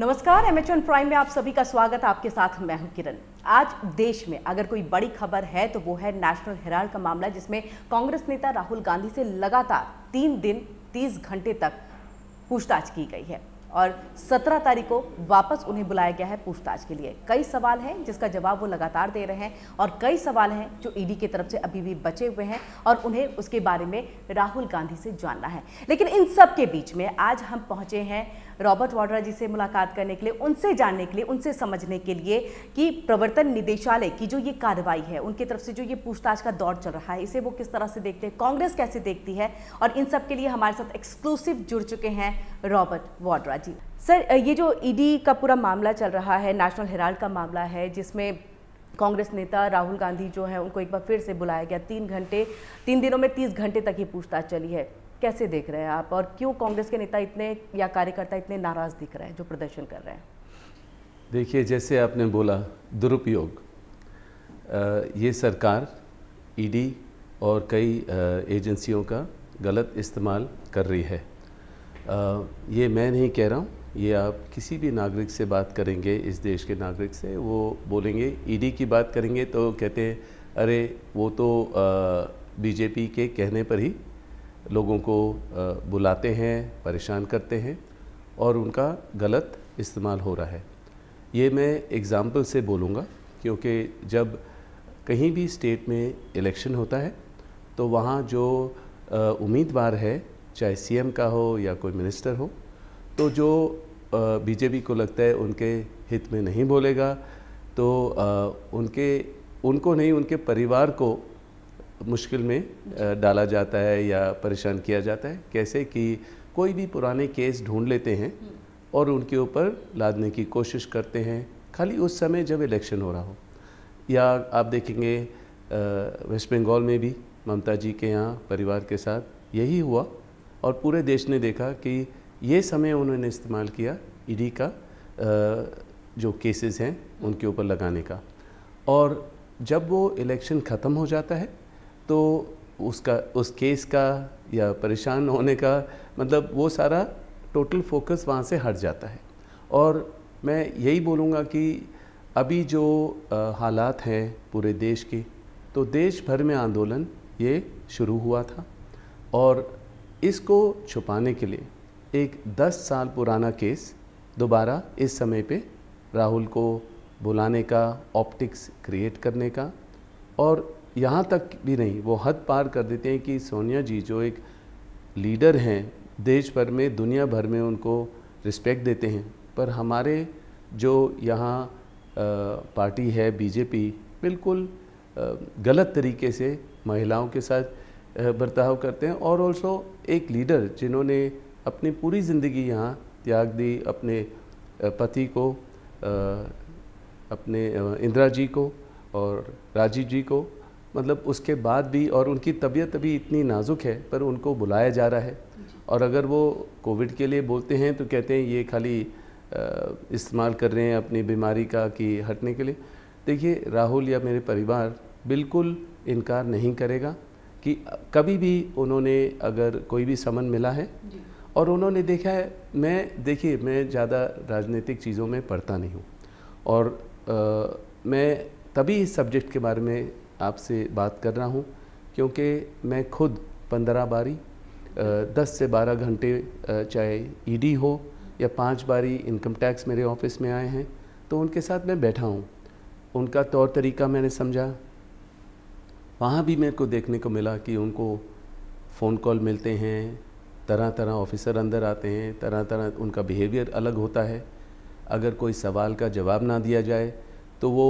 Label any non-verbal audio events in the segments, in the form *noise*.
नमस्कार M H prime में आप सभी का स्वागत आपके साथ मैं हूं किरण आज देश में अगर कोई बड़ी खबर है तो वो है नेशनल हेराल्ड का मामला जिसमें कांग्रेस नेता राहुल गांधी से लगातार तीन दिन तीस घंटे तक पूछताछ की गई है और 17 तारीख को वापस उन्हें बुलाया गया है पूछताछ के लिए कई सवाल हैं जिसका जवाब वो लगातार दे रहे हैं और कई सवाल हैं जो ईडी e की तरफ से अभी भी बचे हुए हैं और उन्हें उसके बारे में राहुल गांधी से जानना है लेकिन इन सब के बीच में आज हम पहुंचे हैं रॉबर्ट वाड्रा जी से मुलाकात करने के लिए उनसे जानने के लिए उनसे समझने के लिए कि प्रवर्तन निदेशालय की जो ये कार्रवाई है उनकी तरफ से जो ये पूछताछ का दौर चल रहा है इसे वो किस तरह से देखते हैं कांग्रेस कैसे देखती है और इन सब के लिए हमारे साथ एक्सक्लूसिव जुड़ चुके हैं रॉबर्ट वाड्रा जी सर ये जो ईडी e का पूरा मामला चल रहा है नेशनल हेराल्ड का मामला है जिसमें कांग्रेस नेता राहुल गांधी जो हैं उनको एक बार फिर से बुलाया गया तीन घंटे तीन दिनों में तीस घंटे तक ये पूछताछ चली है कैसे देख रहे हैं आप और क्यों कांग्रेस के नेता इतने या कार्यकर्ता इतने नाराज़ दिख रहे हैं जो प्रदर्शन कर रहे हैं देखिए जैसे आपने बोला दुरुपयोग ये सरकार ईडी e और कई एजेंसियों का गलत इस्तेमाल कर रही है आ, ये मैं नहीं कह रहा हूँ ये आप किसी भी नागरिक से बात करेंगे इस देश के नागरिक से वो बोलेंगे ईडी e की बात करेंगे तो कहते हैं अरे वो तो बीजेपी के कहने पर ही लोगों को बुलाते हैं परेशान करते हैं और उनका गलत इस्तेमाल हो रहा है ये मैं एग्ज़ाम्पल से बोलूँगा क्योंकि जब कहीं भी स्टेट में इलेक्शन होता है तो वहाँ जो उम्मीदवार है चाहे सीएम का हो या कोई मिनिस्टर हो तो जो बीजेपी को लगता है उनके हित में नहीं बोलेगा तो उनके उनको नहीं उनके परिवार को मुश्किल में डाला जाता है या परेशान किया जाता है कैसे कि कोई भी पुराने केस ढूंढ लेते हैं हम्म। और उनके ऊपर लादने की कोशिश करते हैं खाली उस समय जब इलेक्शन हो रहा हो या आप देखेंगे वेस्ट बंगाल में भी ममता जी के यहाँ परिवार के साथ यही हुआ और पूरे देश ने देखा कि ये समय उन्होंने इस्तेमाल किया ईडी का जो केसेस हैं हम्म। उनके ऊपर लगाने का और जब वो इलेक्शन ख़त्म हो जाता है तो उसका उस केस का या परेशान होने का मतलब वो सारा टोटल फोकस वहाँ से हट जाता है और मैं यही बोलूँगा कि अभी जो हालात हैं पूरे देश के तो देश भर में आंदोलन ये शुरू हुआ था और इसको छुपाने के लिए एक 10 साल पुराना केस दोबारा इस समय पे राहुल को बुलाने का ऑप्टिक्स क्रिएट करने का और यहाँ तक भी नहीं वो हद पार कर देते हैं कि सोनिया जी जो एक लीडर हैं देश भर में दुनिया भर में उनको रिस्पेक्ट देते हैं पर हमारे जो यहाँ पार्टी है बीजेपी बिल्कुल गलत तरीके से महिलाओं के साथ बर्ताव करते हैं और ऑल्सो एक लीडर जिन्होंने अपनी पूरी ज़िंदगी यहाँ त्याग दी अपने पति को अपने इंदिरा जी को और राजीव जी को मतलब उसके बाद भी और उनकी तबीयत अभी इतनी नाजुक है पर उनको बुलाया जा रहा है और अगर वो कोविड के लिए बोलते हैं तो कहते हैं ये खाली इस्तेमाल कर रहे हैं अपनी बीमारी का कि हटने के लिए देखिए राहुल या मेरे परिवार बिल्कुल इनकार नहीं करेगा कि कभी भी उन्होंने अगर कोई भी समन मिला है और उन्होंने देखा है मैं देखिए मैं ज़्यादा राजनीतिक चीज़ों में पढ़ता नहीं हूँ और आ, मैं तभी इस सब्जेक्ट के बारे में आपसे बात कर रहा हूँ क्योंकि मैं खुद पंद्रह बारी दस से बारह घंटे चाहे ईडी e हो या पांच बारी इनकम टैक्स मेरे ऑफिस में आए हैं तो उनके साथ मैं बैठा हूँ उनका तौर तरीका मैंने समझा वहाँ भी मेरे को देखने को मिला कि उनको फ़ोन कॉल मिलते हैं तरह तरह ऑफिसर अंदर आते हैं तरह तरह उनका बिहेवियर अलग होता है अगर कोई सवाल का जवाब ना दिया जाए तो वो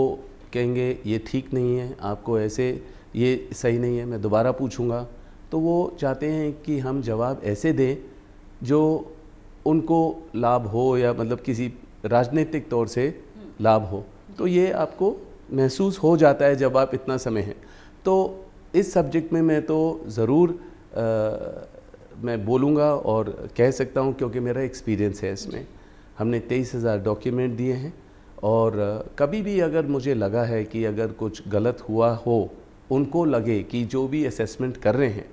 कहेंगे ये ठीक नहीं है आपको ऐसे ये सही नहीं है मैं दोबारा पूछूंगा तो वो चाहते हैं कि हम जवाब ऐसे दें जो उनको लाभ हो या मतलब किसी राजनीतिक तौर से हम्म। लाभ हो तो ये आपको महसूस हो जाता है जब आप इतना समय हैं तो इस सब्जेक्ट में मैं तो ज़रूर मैं बोलूँगा और कह सकता हूँ क्योंकि मेरा एक्सपीरियंस है इसमें हमने तेईस हज़ार डॉक्यूमेंट दिए हैं और कभी भी अगर मुझे लगा है कि अगर कुछ गलत हुआ हो उनको लगे कि जो भी असेसमेंट कर रहे हैं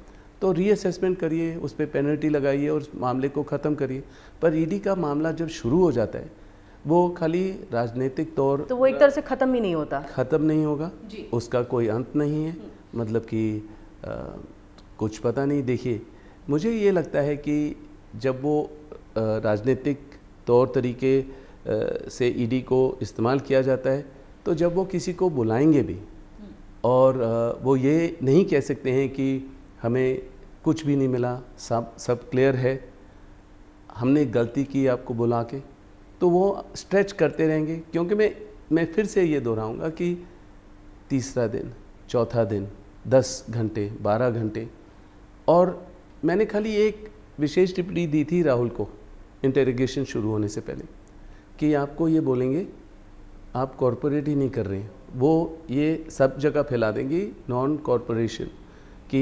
तो रीअसेसमेंट करिए उस पर पेनल्टी लगाइए और मामले को ख़त्म करिए पर ईडी e का मामला जब शुरू हो जाता है वो खाली राजनीतिक तौर तो वो एक तरह से ख़त्म ही नहीं होता ख़त्म नहीं होगा उसका कोई अंत नहीं है हम्म। मतलब कि आ, कुछ पता नहीं देखिए मुझे ये लगता है कि जब वो राजनीतिक तौर तरीके से ईडी e को इस्तेमाल किया जाता है तो जब वो किसी को बुलाएंगे भी और वो ये नहीं कह सकते हैं कि हमें कुछ भी नहीं मिला सब सब क्लियर है हमने गलती की आपको बुला के तो वो स्ट्रेच करते रहेंगे क्योंकि मैं मैं फिर से ये दोहराऊंगा कि तीसरा दिन चौथा दिन दस घंटे बारह घंटे और मैंने खाली एक विशेष टिप्पणी दी थी राहुल को इंटेरोगेशन शुरू होने से पहले कि आपको ये बोलेंगे आप कॉरपोरेट ही नहीं कर रहे हैं वो ये सब जगह फैला देंगी नॉन कॉरपोरेशन कि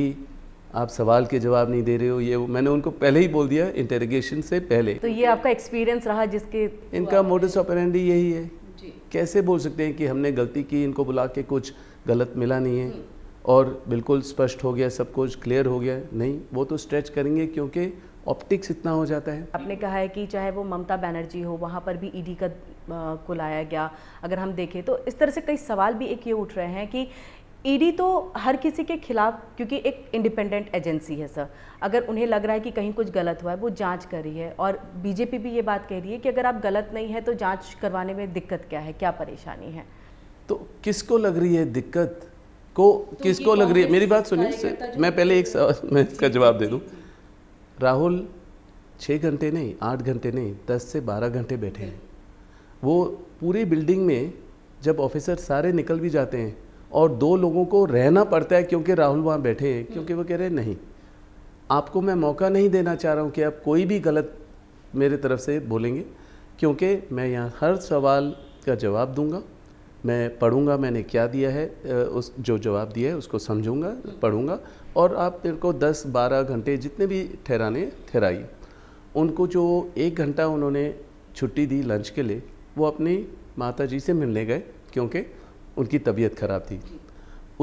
आप सवाल के जवाब नहीं दे रहे हो ये मैंने उनको पहले ही बोल दिया इंटेरोगेशन से पहले तो ये आपका एक्सपीरियंस रहा जिसके इनका मोडस ऑपरेंडी यही है कैसे बोल सकते हैं कि हमने गलती की इनको बुला के कुछ गलत मिला नहीं है हम्म। और बिल्कुल स्पष्ट हो गया सब कुछ क्लियर हो गया नहीं वो तो स्ट्रेच करेंगे क्योंकि ऑप्टिक्स इतना हो जाता है आपने कहा है कि चाहे वो ममता बनर्जी हो वहाँ पर भी ईडी e का को लाया गया अगर हम देखें तो इस तरह से कई सवाल भी एक ये उठ रहे हैं कि ईडी e तो हर किसी के खिलाफ क्योंकि एक इंडिपेंडेंट एजेंसी है सर अगर उन्हें लग रहा है कि कहीं कुछ गलत हुआ है वो जांच कर रही है और बीजेपी भी ये बात कह रही है कि अगर आप गलत नहीं है तो जांच करवाने में दिक्कत क्या है क्या परेशानी है तो किसको लग रही है दिक्कत को तो किसको लग रही है मेरी बात सुनिए मैं पहले एक सवाल मैं इसका जवाब दे दूँ राहुल छः घंटे नहीं आठ घंटे नहीं दस से बारह घंटे बैठे हैं वो पूरी बिल्डिंग में जब ऑफिसर सारे निकल भी जाते हैं और दो लोगों को रहना पड़ता है क्योंकि राहुल वहाँ बैठे हैं क्योंकि वो कह रहे हैं नहीं आपको मैं मौका नहीं देना चाह रहा हूँ कि आप कोई भी गलत मेरे तरफ से बोलेंगे क्योंकि मैं यहाँ हर सवाल का जवाब दूंगा मैं पढ़ूंगा मैंने क्या दिया है उस जो जवाब दिया है उसको समझूंगा पढ़ूंगा और आप तेरे को 10-12 घंटे जितने भी ठहराने ठहराई उनको जो एक घंटा उन्होंने छुट्टी दी लंच के लिए वो अपनी माता जी से मिलने गए क्योंकि उनकी तबीयत ख़राब थी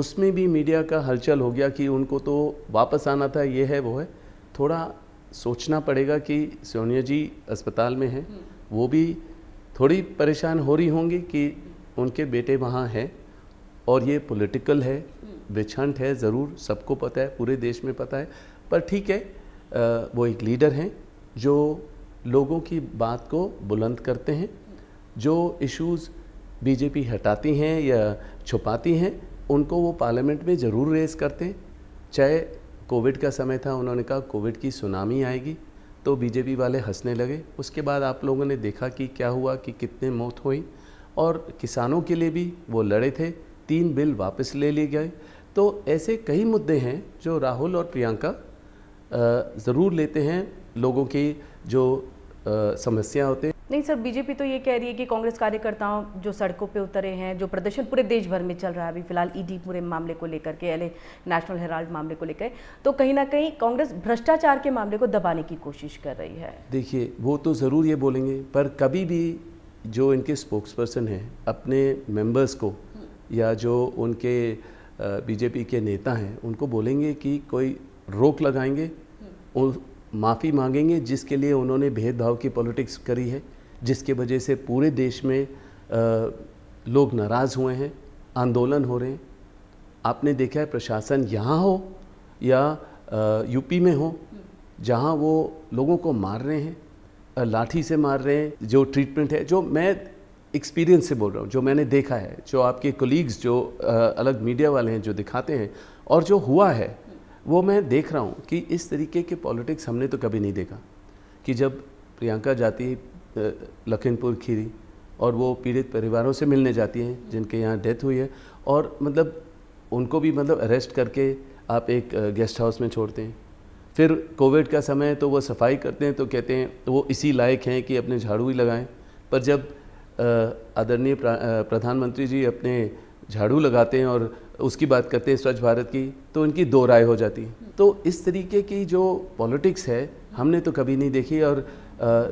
उसमें भी मीडिया का हलचल हो गया कि उनको तो वापस आना था ये है वो है थोड़ा सोचना पड़ेगा कि सोनिया जी अस्पताल में हैं वो भी थोड़ी परेशान हो रही होंगी कि उनके बेटे वहाँ हैं और ये पॉलिटिकल है विछंट है ज़रूर सबको पता है पूरे देश में पता है पर ठीक है वो एक लीडर हैं जो लोगों की बात को बुलंद करते हैं जो इश्यूज़ बीजेपी हटाती हैं या छुपाती हैं उनको वो पार्लियामेंट में ज़रूर रेस करते हैं चाहे कोविड का समय था उन्होंने कहा कोविड की सुनामी आएगी तो बीजेपी वाले हंसने लगे उसके बाद आप लोगों ने देखा कि क्या हुआ कि कितने मौत हुई और किसानों के लिए भी वो लड़े थे तीन बिल वापस ले लिए गए तो ऐसे कई मुद्दे हैं जो राहुल और प्रियंका ज़रूर लेते हैं लोगों की जो समस्या होते हैं नहीं सर बीजेपी तो ये कह रही है कि कांग्रेस कार्यकर्ताओं जो सड़कों पे उतरे हैं जो प्रदर्शन पूरे देश भर में चल रहा है अभी फिलहाल ईडी पूरे मामले को लेकर के एल नेशनल हेराल्ड मामले को लेकर तो कहीं ना कहीं कांग्रेस भ्रष्टाचार के मामले को दबाने की कोशिश कर रही है देखिए वो तो ज़रूर ये बोलेंगे पर कभी भी जो इनके स्पोक्स पर्सन हैं अपने मेम्बर्स को या जो उनके बीजेपी के नेता हैं उनको बोलेंगे कि कोई रोक लगाएंगे उन माफ़ी मांगेंगे जिसके लिए उन्होंने भेदभाव की पॉलिटिक्स करी है जिसके वजह से पूरे देश में लोग नाराज़ हुए हैं आंदोलन हो रहे हैं आपने देखा है प्रशासन यहाँ हो या यूपी में हो जहाँ वो लोगों को मार रहे हैं लाठी से मार रहे हैं जो ट्रीटमेंट है जो मैं एक्सपीरियंस से बोल रहा हूँ जो मैंने देखा है जो आपके कोलीग्स जो आ, अलग मीडिया वाले हैं जो दिखाते हैं और जो हुआ है वो मैं देख रहा हूँ कि इस तरीके के पॉलिटिक्स हमने तो कभी नहीं देखा कि जब प्रियंका जाती लखीमपुर खीरी और वो पीड़ित परिवारों से मिलने जाती हैं जिनके यहाँ डेथ हुई है और मतलब उनको भी मतलब अरेस्ट करके आप एक गेस्ट हाउस में छोड़ते हैं फिर कोविड का समय है तो वो सफाई करते हैं तो कहते हैं वो इसी लायक हैं कि अपने झाड़ू ही लगाएं पर जब आदरणीय प्रधानमंत्री जी अपने झाड़ू लगाते हैं और उसकी बात करते हैं स्वच्छ भारत की तो उनकी दो राय हो जाती तो इस तरीके की जो पॉलिटिक्स है हमने तो कभी नहीं देखी और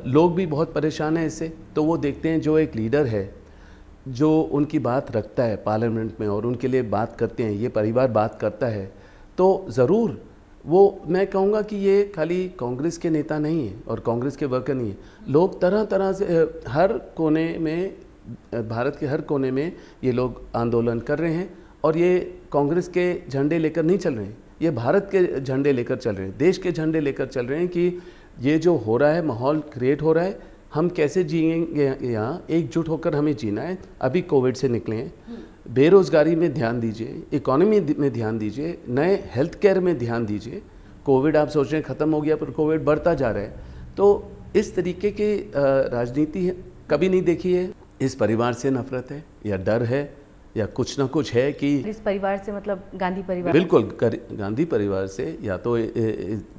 लोग भी बहुत परेशान हैं इससे तो वो देखते हैं जो एक लीडर है जो उनकी बात रखता है पार्लियामेंट में और उनके लिए बात करते हैं ये परिवार बात करता है तो ज़रूर वो मैं कहूँगा कि ये खाली कांग्रेस के नेता नहीं है और कांग्रेस के वर्कर नहीं है लोग तरह तरह से हर कोने में भारत के हर कोने में ये लोग आंदोलन कर रहे हैं और ये कांग्रेस के झंडे लेकर नहीं चल रहे हैं ये भारत के झंडे लेकर चल रहे हैं देश के झंडे लेकर चल रहे हैं कि ये जो हो रहा है माहौल क्रिएट हो रहा है हम कैसे जिएंगे यहाँ एकजुट होकर हमें जीना है अभी कोविड से निकले हैं बेरोज़गारी में ध्यान दीजिए इकोनॉमी में ध्यान दीजिए नए हेल्थ केयर में ध्यान दीजिए कोविड आप सोच रहे हैं ख़त्म हो गया पर कोविड बढ़ता जा रहा है तो इस तरीके की राजनीति कभी नहीं देखी है इस परिवार से नफरत है या डर है या कुछ ना कुछ है कि इस परिवार से मतलब गांधी परिवार बिल्कुल गांधी परिवार से या तो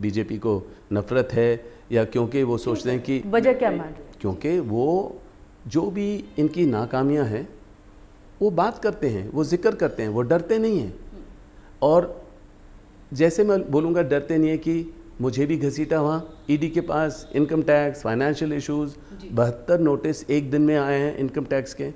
बीजेपी को नफरत है या क्योंकि वो सोचते हैं कि वजह क्या मान क्योंकि वो जो भी इनकी नाकामियां हैं वो बात करते हैं वो जिक्र करते हैं वो डरते नहीं हैं और जैसे मैं बोलूँगा डरते नहीं है कि मुझे भी घसीटा वहाँ ईडी e के पास इनकम टैक्स फाइनेंशियल इश्यूज बहत्तर नोटिस एक दिन में आए हैं इनकम टैक्स के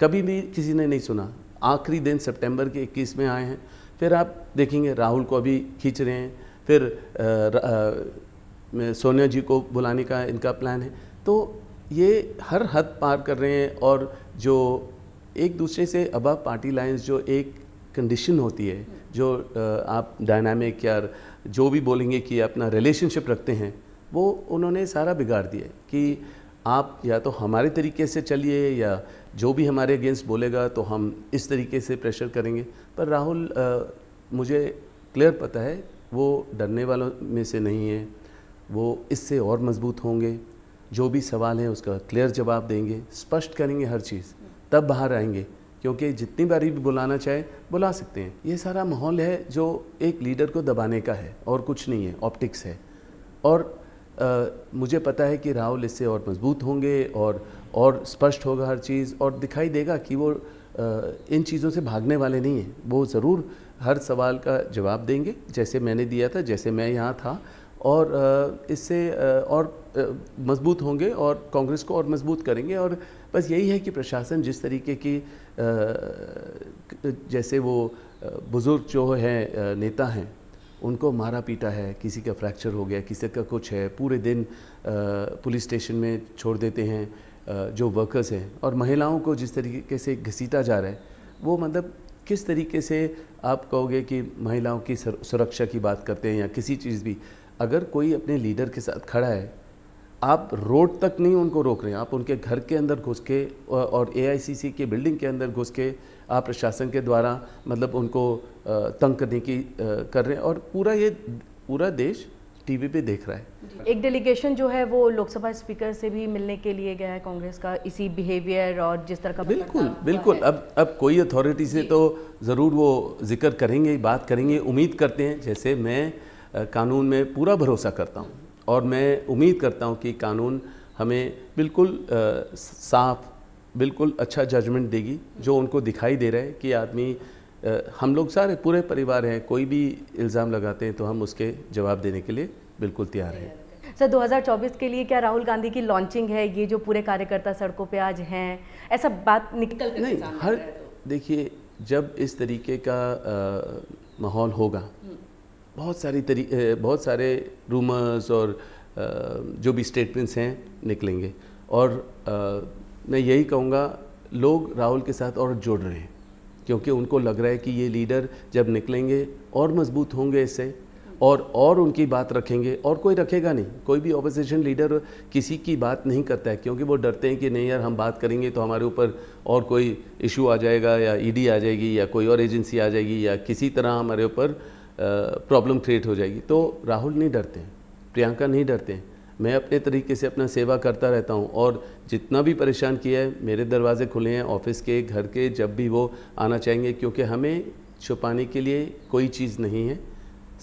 कभी भी किसी ने नहीं सुना आखिरी दिन सितंबर के 21 में आए हैं फिर आप देखेंगे राहुल को अभी खींच रहे हैं फिर सोनिया जी को बुलाने का इनका प्लान है तो ये हर हद पार कर रहे हैं और जो एक दूसरे से अबा पार्टी लाइंस जो एक कंडीशन होती है जो आप डायनामिक या जो भी बोलेंगे कि अपना रिलेशनशिप रखते हैं वो उन्होंने सारा बिगाड़ दिया कि आप या तो हमारे तरीके से चलिए या जो भी हमारे अगेंस्ट बोलेगा तो हम इस तरीके से प्रेशर करेंगे पर राहुल आ, मुझे क्लियर पता है वो डरने वालों में से नहीं है वो इससे और मजबूत होंगे जो भी सवाल हैं उसका क्लियर जवाब देंगे स्पष्ट करेंगे हर चीज़ तब बाहर आएंगे क्योंकि जितनी बारी भी बुलाना चाहे बुला सकते हैं ये सारा माहौल है जो एक लीडर को दबाने का है और कुछ नहीं है ऑप्टिक्स है और मुझे पता है कि राहुल इससे और मजबूत होंगे और और स्पष्ट होगा हर चीज़ और दिखाई देगा कि वो इन चीज़ों से भागने वाले नहीं हैं वो ज़रूर हर सवाल का जवाब देंगे जैसे मैंने दिया था जैसे मैं यहाँ था और इससे और मजबूत होंगे और कांग्रेस को और मजबूत करेंगे और बस यही है कि प्रशासन जिस तरीके की जैसे वो बुज़ुर्ग जो हैं नेता हैं उनको मारा पीटा है किसी का फ्रैक्चर हो गया किसी का कुछ है पूरे दिन पुलिस स्टेशन में छोड़ देते हैं जो वर्कर्स हैं और महिलाओं को जिस तरीके से घसीटा जा रहा है वो मतलब किस तरीके से आप कहोगे कि महिलाओं की सुरक्षा की बात करते हैं या किसी चीज़ भी अगर कोई अपने लीडर के साथ खड़ा है आप रोड तक नहीं उनको रोक रहे हैं आप उनके घर के अंदर घुस के और एआईसीसी के बिल्डिंग के अंदर घुस के आप प्रशासन के द्वारा मतलब उनको तंग करने की कर रहे हैं और पूरा ये पूरा देश टीवी पे देख रहा है एक डेलीगेशन जो है वो लोकसभा स्पीकर से भी मिलने के लिए गया है कांग्रेस का इसी बिहेवियर और जिस तरह का बिल्कुल बिल्कुल अब अब कोई अथॉरिटी से तो ज़रूर वो जिक्र करेंगे बात करेंगे उम्मीद करते हैं जैसे मैं कानून में पूरा भरोसा करता हूँ और मैं उम्मीद करता हूँ कि कानून हमें बिल्कुल साफ बिल्कुल अच्छा जजमेंट देगी जो उनको दिखाई दे रहा है कि आदमी हम लोग सारे पूरे परिवार हैं कोई भी इल्ज़ाम लगाते हैं तो हम उसके जवाब देने के लिए बिल्कुल तैयार हैं सर 2024 के लिए क्या राहुल गांधी की लॉन्चिंग है ये जो पूरे कार्यकर्ता सड़कों पे आज हैं ऐसा बात निकल कर नहीं हर तो। देखिए जब इस तरीके का माहौल होगा हम्म। बहुत सारी तरी बहुत सारे रूमर्स और जो भी स्टेटमेंट्स हैं निकलेंगे और मैं यही कहूँगा लोग राहुल के साथ और जुड़ रहे हैं क्योंकि उनको लग रहा है कि ये लीडर जब निकलेंगे और मजबूत होंगे इससे और और उनकी बात रखेंगे और कोई रखेगा नहीं कोई भी अपोजिशन लीडर किसी की बात नहीं करता है क्योंकि वो डरते हैं कि नहीं यार हम बात करेंगे तो हमारे ऊपर और कोई इशू आ जाएगा या ईडी e आ जाएगी या कोई और एजेंसी आ जाएगी या किसी तरह हमारे ऊपर प्रॉब्लम क्रिएट हो जाएगी तो राहुल नहीं डरते प्रियंका नहीं डरते हैं मैं अपने तरीके से अपना सेवा करता रहता हूँ और जितना भी परेशान किया है मेरे दरवाजे खुले हैं ऑफिस के घर के जब भी वो आना चाहेंगे क्योंकि हमें छुपाने के लिए कोई चीज़ नहीं है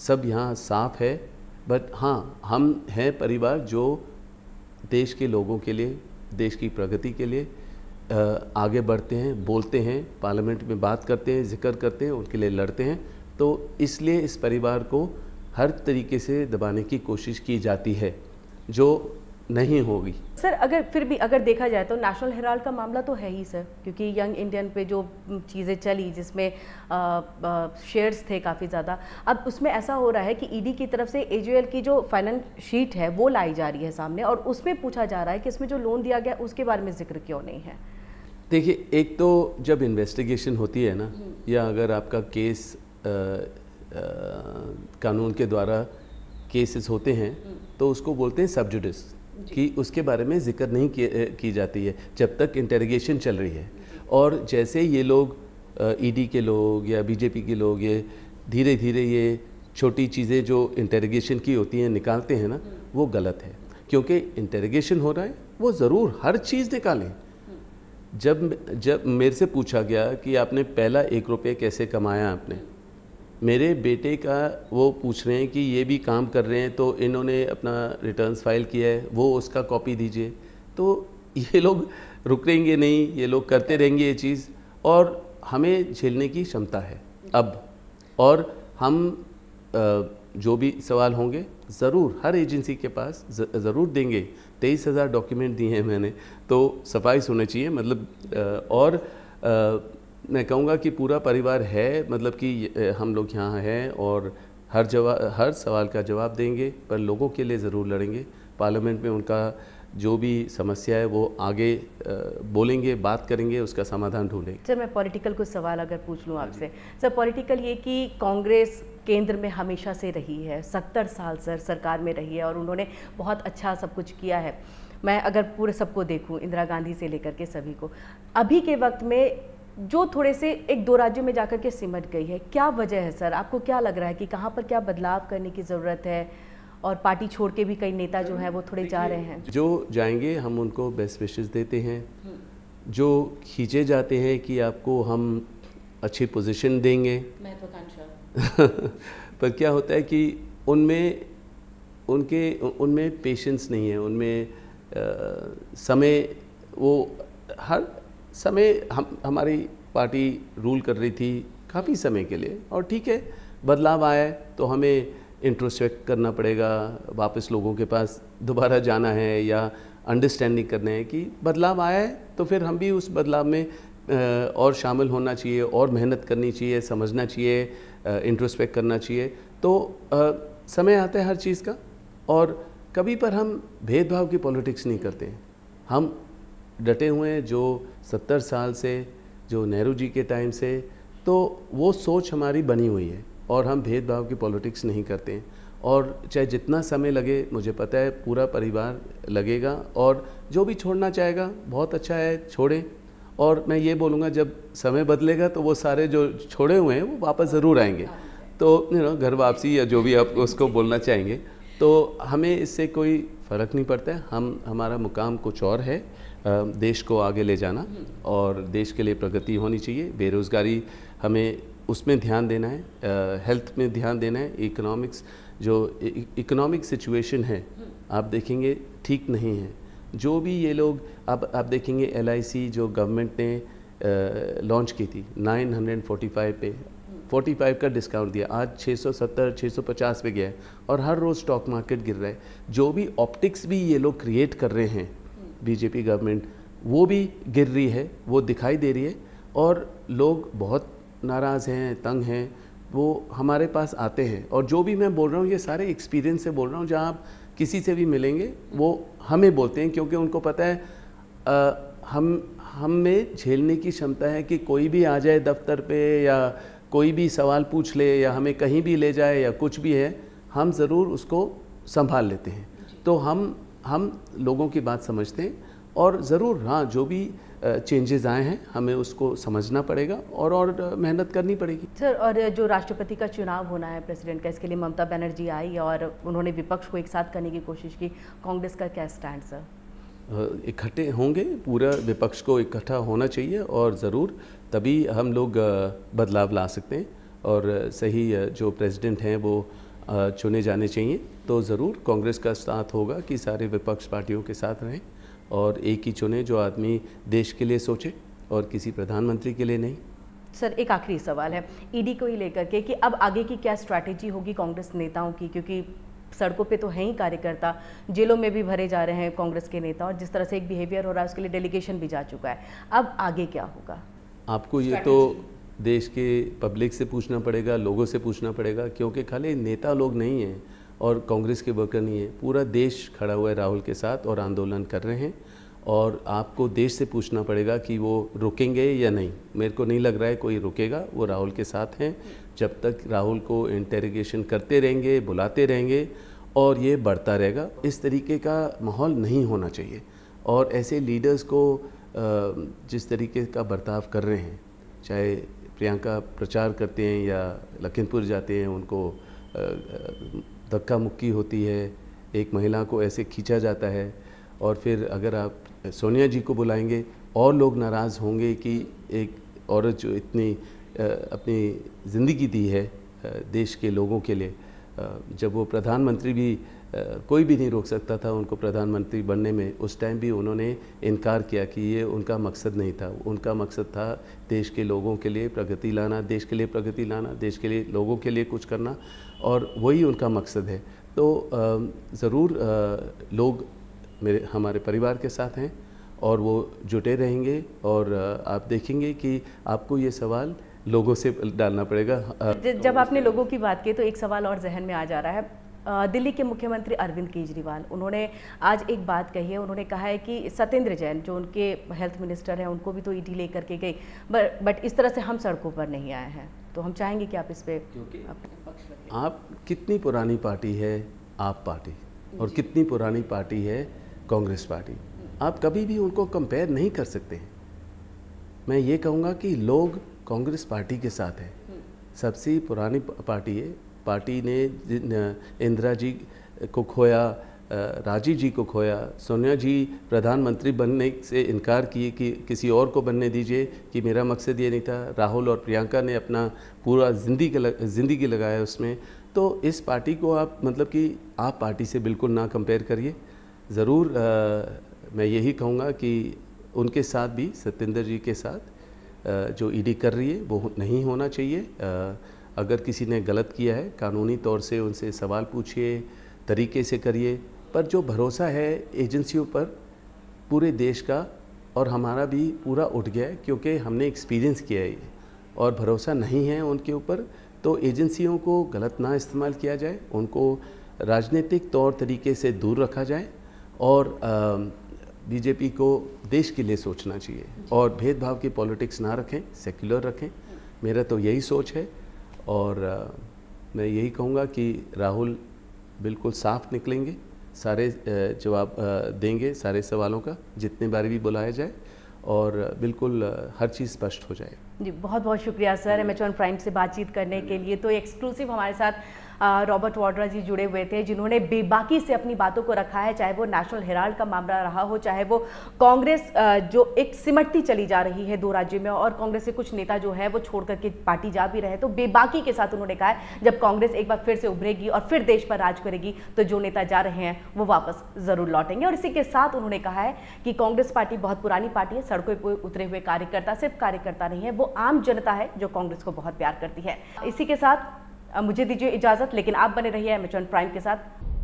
सब यहाँ साफ है बट हाँ हम हैं परिवार जो देश के लोगों के लिए देश की प्रगति के लिए आगे बढ़ते हैं बोलते हैं पार्लियामेंट में बात करते हैं जिक्र करते हैं उनके लिए लड़ते हैं तो इसलिए इस परिवार को हर तरीके से दबाने की कोशिश की जाती है जो नहीं होगी सर अगर फिर भी अगर देखा जाए तो नेशनल हेराल्ड का मामला तो है ही सर क्योंकि यंग इंडियन पे जो चीज़ें चली जिसमें शेयर्स थे काफ़ी ज़्यादा अब उसमें ऐसा हो रहा है कि ईडी e की तरफ से ए की जो फाइनेंस शीट है वो लाई जा रही है सामने और उसमें पूछा जा रहा है कि इसमें जो लोन दिया गया उसके बारे में जिक्र क्यों नहीं है देखिए एक तो जब इन्वेस्टिगेशन होती है ना हम्म। या अगर आपका केस कानून के द्वारा केसेस होते हैं हम्म। तो उसको बोलते हैं सब जुडिस कि उसके बारे में जिक्र नहीं की, की जाती है जब तक इंटेरोगेशन चल रही है और जैसे ये लोग ईडी e के लोग या बीजेपी के लोग ये धीरे धीरे ये छोटी चीज़ें जो इंटेरोगेशन की होती हैं निकालते हैं ना हम्म। वो गलत है क्योंकि इंटेरोगेशन हो रहा है वो ज़रूर हर चीज़ निकालें हम्म। जब जब मेरे से पूछा गया कि आपने पहला एक रुपये कैसे कमाया आपने मेरे बेटे का वो पूछ रहे हैं कि ये भी काम कर रहे हैं तो इन्होंने अपना रिटर्न्स फाइल किया है वो उसका कॉपी दीजिए तो ये लोग रुकेंगे नहीं ये लोग करते रहेंगे ये चीज़ और हमें झेलने की क्षमता है अब और हम जो भी सवाल होंगे ज़रूर हर एजेंसी के पास ज़रूर देंगे तेईस हज़ार डॉक्यूमेंट दिए हैं मैंने तो सफाई होना चाहिए मतलब और मैं कहूँगा कि पूरा परिवार है मतलब कि हम लोग यहाँ हैं और हर जवाब हर सवाल का जवाब देंगे पर लोगों के लिए ज़रूर लड़ेंगे पार्लियामेंट में उनका जो भी समस्या है वो आगे बोलेंगे बात करेंगे उसका समाधान ढूंढेंगे सर मैं पॉलिटिकल कुछ सवाल अगर पूछ लूँ हाँ आपसे सर पॉलिटिकल ये कि कांग्रेस केंद्र में हमेशा से रही है सत्तर साल सर सरकार में रही है और उन्होंने बहुत अच्छा सब कुछ किया है मैं अगर पूरे सबको देखूं इंदिरा गांधी से लेकर के सभी को अभी के वक्त में जो थोड़े से एक दो राज्यों में जाकर के सिमट गई है क्या वजह है सर आपको क्या लग रहा है कि कहाँ पर क्या बदलाव करने की ज़रूरत है और पार्टी छोड़ के भी कई नेता जो है वो थोड़े जा रहे हैं जो जाएंगे हम उनको बेस्ट विशेष देते हैं हम्म। जो खींचे जाते हैं कि आपको हम अच्छी पोजीशन देंगे *laughs* पर क्या होता है कि उनमें उनके उनमें पेशेंस नहीं है उनमें समय वो हर समय हम हमारी पार्टी रूल कर रही थी काफ़ी समय के लिए और ठीक है बदलाव आए तो हमें इंट्रोस्पेक्ट करना पड़ेगा वापस लोगों के पास दोबारा जाना है या अंडरस्टैंडिंग करना है कि बदलाव आया है तो फिर हम भी उस बदलाव में और शामिल होना चाहिए और मेहनत करनी चाहिए समझना चाहिए इंट्रोस्पेक्ट करना चाहिए तो आ, समय आता है हर चीज़ का और कभी पर हम भेदभाव की पॉलिटिक्स नहीं करते हम डटे हुए हैं जो सत्तर साल से जो नेहरू जी के टाइम से तो वो सोच हमारी बनी हुई है और हम भेदभाव की पॉलिटिक्स नहीं करते हैं और चाहे जितना समय लगे मुझे पता है पूरा परिवार लगेगा और जो भी छोड़ना चाहेगा बहुत अच्छा है छोड़ें और मैं ये बोलूँगा जब समय बदलेगा तो वो सारे जो छोड़े हुए हैं वो वापस ज़रूर आएंगे तो यू नो घर वापसी या जो भी आप उसको बोलना चाहेंगे तो हमें इससे कोई फ़र्क नहीं पड़ता है हम हमारा मुकाम कुछ और है देश को आगे ले जाना और देश के लिए प्रगति होनी चाहिए बेरोज़गारी हमें उसमें ध्यान देना है हेल्थ में ध्यान देना है इकोनॉमिक्स जो इकोनॉमिक सिचुएशन है आप देखेंगे ठीक नहीं है जो भी ये लोग आप आप देखेंगे एल जो गवर्नमेंट ने लॉन्च की थी 945 पे 45 का डिस्काउंट दिया आज 670 650 पे गया है और हर रोज़ स्टॉक मार्केट गिर रहा है जो भी ऑप्टिक्स भी ये लोग क्रिएट कर रहे हैं बीजेपी गवर्नमेंट वो भी गिर रही है वो दिखाई दे रही है और लोग बहुत नाराज़ हैं तंग हैं वो हमारे पास आते हैं और जो भी मैं बोल रहा हूँ ये सारे एक्सपीरियंस से बोल रहा हूँ जहाँ आप किसी से भी मिलेंगे वो हमें बोलते हैं क्योंकि उनको पता है आ, हम हम में झेलने की क्षमता है कि कोई भी आ जाए दफ्तर पे या कोई भी सवाल पूछ ले या हमें कहीं भी ले जाए या कुछ भी है हम ज़रूर उसको संभाल लेते हैं तो हम हम लोगों की बात समझते हैं और ज़रूर हाँ जो भी चेंजेस आए हैं हमें उसको समझना पड़ेगा और और मेहनत करनी पड़ेगी सर और जो राष्ट्रपति का चुनाव होना है प्रेसिडेंट का इसके लिए ममता बनर्जी आई और उन्होंने विपक्ष को एक साथ करने की कोशिश की कांग्रेस का क्या स्टैंड सर इकट्ठे होंगे पूरा विपक्ष को इकट्ठा होना चाहिए और ज़रूर तभी हम लोग बदलाव ला सकते हैं और सही जो प्रेसिडेंट हैं वो चुने जाने चाहिए तो ज़रूर कांग्रेस का साथ होगा कि सारे विपक्ष पार्टियों के साथ रहें और एक ही चुने जो आदमी देश के लिए सोचे और किसी प्रधानमंत्री के लिए नहीं सर एक आखिरी सवाल है ईडी e को ही लेकर के कि अब आगे की क्या स्ट्रैटेजी होगी कांग्रेस नेताओं की क्योंकि सड़कों पे तो हैं ही कार्यकर्ता जेलों में भी भरे जा रहे हैं कांग्रेस के नेता और जिस तरह से एक बिहेवियर हो रहा है उसके लिए डेलीगेशन भी जा चुका है अब आगे क्या होगा आपको ये तो देश के पब्लिक से पूछना पड़ेगा लोगों से पूछना पड़ेगा क्योंकि खाली नेता लोग नहीं हैं और कांग्रेस के वर्कर नहीं है पूरा देश खड़ा हुआ है राहुल के साथ और आंदोलन कर रहे हैं और आपको देश से पूछना पड़ेगा कि वो रुकेंगे या नहीं मेरे को नहीं लग रहा है कोई रुकेगा वो राहुल के साथ हैं जब तक राहुल को इंटेरिगेशन करते रहेंगे बुलाते रहेंगे और ये बढ़ता रहेगा इस तरीके का माहौल नहीं होना चाहिए और ऐसे लीडर्स को जिस तरीके का बर्ताव कर रहे हैं चाहे प्रियंका प्रचार करते हैं या लखीमपुर जाते हैं उनको धक्का मुक्की होती है एक महिला को ऐसे खींचा जाता है और फिर अगर आप सोनिया जी को बुलाएंगे और लोग नाराज़ होंगे कि एक औरत जो इतनी अपनी ज़िंदगी दी है देश के लोगों के लिए जब वो प्रधानमंत्री भी कोई भी नहीं रोक सकता था उनको प्रधानमंत्री बनने में उस टाइम भी उन्होंने इनकार किया कि ये उनका मकसद नहीं था उनका मकसद था देश के लोगों के लिए प्रगति लाना देश के लिए प्रगति लाना देश के लिए लोगों के लिए कुछ करना और वही उनका मकसद है तो ज़रूर लोग मेरे हमारे परिवार के साथ हैं और वो जुटे रहेंगे और आप देखेंगे कि आपको ये सवाल लोगों से डालना पड़ेगा जब आपने लोगों की बात की तो एक सवाल और जहन में आ जा रहा है दिल्ली के मुख्यमंत्री अरविंद केजरीवाल उन्होंने आज एक बात कही है उन्होंने कहा है कि सत्येंद्र जैन जो उनके हेल्थ मिनिस्टर हैं उनको भी तो ईडी e लेकर के गई बट बट इस तरह से हम सड़कों पर नहीं आए हैं तो हम चाहेंगे कि आप इस पर आप कितनी पुरानी पार्टी है आप पार्टी और कितनी पुरानी पार्टी है कांग्रेस पार्टी आप कभी भी उनको कंपेयर नहीं कर सकते हैं मैं ये कहूँगा कि लोग कांग्रेस पार्टी के साथ हैं हम्म। सबसे पुरानी पार्टी है पार्टी ने इंदिरा जी को खोया राजीव जी को खोया सोनिया जी प्रधानमंत्री बनने से इनकार किए कि किसी और को बनने दीजिए कि मेरा मकसद ये नहीं था राहुल और प्रियंका ने अपना पूरा जिंदगी ज़िंदगी लगाया उसमें तो इस पार्टी को आप मतलब कि आप पार्टी से बिल्कुल ना कंपेयर करिए ज़रूर मैं यही कहूँगा कि उनके साथ भी सत्येंद्र जी के साथ जो ईडी कर रही है वो नहीं होना चाहिए अगर किसी ने गलत किया है कानूनी तौर से उनसे सवाल पूछिए तरीके से करिए पर जो भरोसा है एजेंसियों पर पूरे देश का और हमारा भी पूरा उठ गया है क्योंकि हमने एक्सपीरियंस किया है और भरोसा नहीं है उनके ऊपर तो एजेंसियों को गलत ना इस्तेमाल किया जाए उनको राजनीतिक तौर तरीके से दूर रखा जाए और बीजेपी को देश के लिए सोचना चाहिए और भेदभाव की पॉलिटिक्स ना रखें सेक्युलर रखें मेरा तो यही सोच है और मैं यही कहूँगा कि राहुल बिल्कुल साफ निकलेंगे सारे जवाब देंगे सारे सवालों का जितने बार भी बुलाया जाए और बिल्कुल हर चीज़ स्पष्ट हो जाए जी बहुत बहुत शुक्रिया सर एम प्राइम से बातचीत करने के लिए तो एक्सक्लूसिव हमारे साथ रॉबर्ट वाड्रा जी जुड़े हुए थे जिन्होंने बेबाकी से अपनी बातों को रखा है चाहे वो नेशनल हेराल्ड का मामला रहा हो चाहे वो कांग्रेस जो एक सिमटती चली जा रही है दो राज्यों में और कांग्रेस के कुछ नेता जो है वो छोड़ करके पार्टी जा भी रहे तो बेबाकी के साथ उन्होंने कहा जब कांग्रेस एक बार फिर से उभरेगी और फिर देश पर राज करेगी तो जो नेता जा रहे हैं वो वापस जरूर लौटेंगे और इसी के साथ उन्होंने कहा है कि कांग्रेस पार्टी बहुत पुरानी पार्टी है सड़कों पर उतरे हुए कार्यकर्ता सिर्फ कार्यकर्ता नहीं है वो आम जनता है जो कांग्रेस को बहुत प्यार करती है इसी के साथ मुझे दीजिए इजाज़त लेकिन आप बने रहिए एमेजॉन प्राइम के साथ